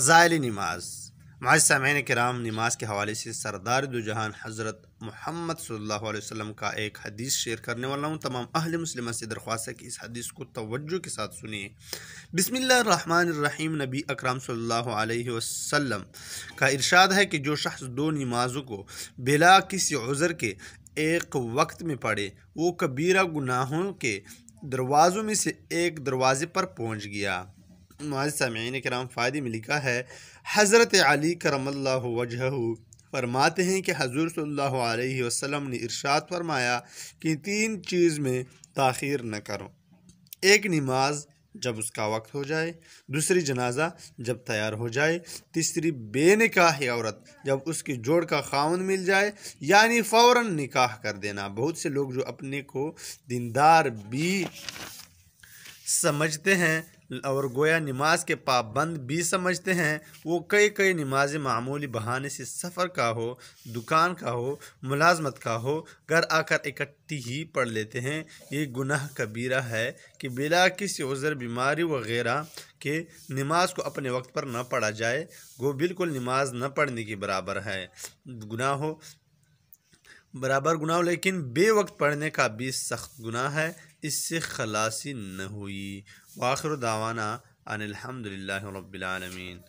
ज़ायल नमाज माजसामैन कराम नमाज के हवाले से सरदार दुजहान हज़रत महमद सल्लल्लाहु का एक हदीस शेयर करने वाला हूँ तमाम अहल मुसलम से दरख्वास्त है कि इस हदीस को तोज्जो के साथ सुनिए बिसमीम नबी अकराम सल्लल्लाहु का इरशाद है कि जो शख्स दो नमाजों को बिला किसी उज़र के एक वक्त में पढ़े वो कबीरा गुनाहों के दरवाज़ों में से एक दरवाज़े पर पहुँच गया माजसामीन कराम फ़ायदे में लिखा है हज़रत अली करम वजह फरमाते हैं कि हजूर अलैहि वसल्लम ने इरशाद फरमाया कि तीन चीज़ में तखिर न करो एक नमाज जब उसका वक्त हो जाए दूसरी जनाजा जब तैयार हो जाए तीसरी बेनिकाह औरत जब उसकी जोड़ का खाउन मिल जाए यानी फ़ौर निकाह कर देना बहुत से लोग जो अपने को दिनदार भी समझते हैं और गोया नमाज के पाबंद भी समझते हैं वो कई कई नमाजें मामूली बहाने से सफ़र का हो दुकान का हो मुलाजमत का हो घर आकर इकट्ठी ही पढ़ लेते हैं ये गुनाह कबीरा है कि बिला किसी उज़र बीमारी वगैरह के नमाज को अपने वक्त पर न पढ़ा जाए वो बिल्कुल नमाज न पढ़ने के बराबर है गुनाह हो बराबर गुनाह लेकिन बे वक्त पढ़ने का भी सख्त गुनाह है اس سے خلاصی نہ ہوئی واخر دعوانا ان الحمد للہ رب العالمین